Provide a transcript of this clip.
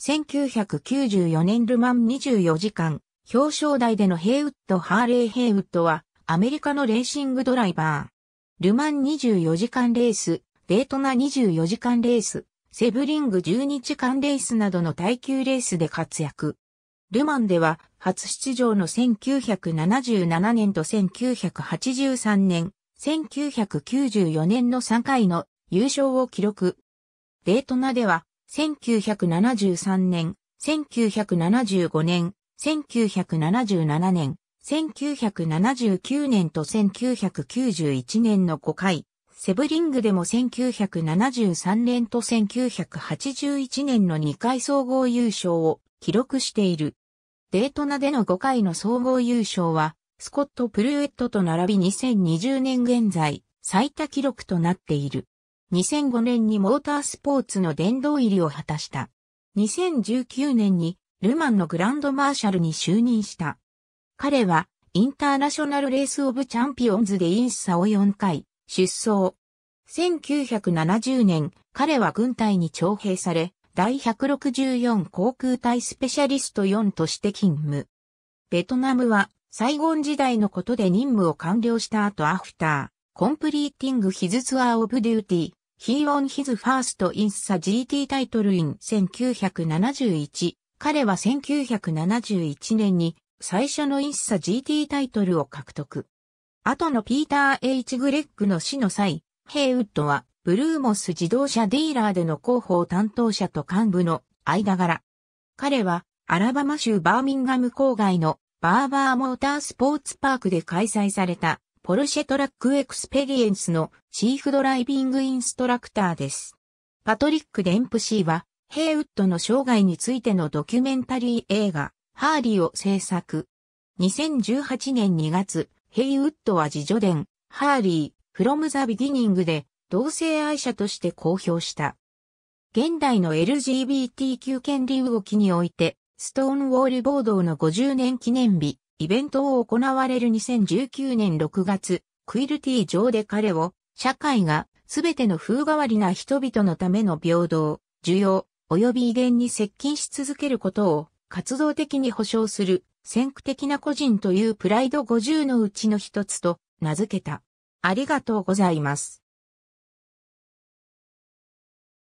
1994年ルマン24時間、表彰台でのヘイウッド・ハーレー・ヘイウッドは、アメリカのレーシングドライバー。ルマン24時間レース、デートナ24時間レース、セブリング12時間レースなどの耐久レースで活躍。ルマンでは、初出場の1977年と1983年、1994年の3回の優勝を記録。デートナでは1973年、1975年、1977年、1979年と1991年の5回、セブリングでも1973年と1981年の2回総合優勝を記録している。デートナでの5回の総合優勝は、スコット・プルエットと並び2020年現在、最多記録となっている。2005年にモータースポーツの殿堂入りを果たした。2019年にルマンのグランドマーシャルに就任した。彼はインターナショナルレースオブチャンピオンズでインスサを4回出走。1970年、彼は軍隊に徴兵され、第164航空隊スペシャリスト4として勤務。ベトナムは、サイゴン時代のことで任務を完了した後アフター、コンプリーティングヒズツアーオブデューティー、He won his first INSA GT タイトル in 1971。彼は1971年に最初の INSA GT タイトルを獲得。後のピーター・ H・ グレッグの死の際、ヘイウッドはブルーモス自動車ディーラーでの広報担当者と幹部の間柄。彼はアラバマ州バーミンガム郊外のバーバーモータースポーツパークで開催されたポルシェトラックエクスペリエンスのチーフドライビングインストラクターです。パトリック・デンプシーは、ヘイウッドの生涯についてのドキュメンタリー映画、ハーリーを制作。2018年2月、ヘイウッドは自助伝、ハーリー、フロム・ザ・ビギニングで、同性愛者として公表した。現代の LGBTQ 権利動きにおいて、ストーンウォール暴動の50年記念日、イベントを行われる2019年6月、クイルティ上で彼を、社会が、すべての風変わりな人々のための平等、需要、及び威厳に接近し続けることを、活動的に保障する、先駆的な個人というプライド50のうちの一つと名付けた。ありがとうございます。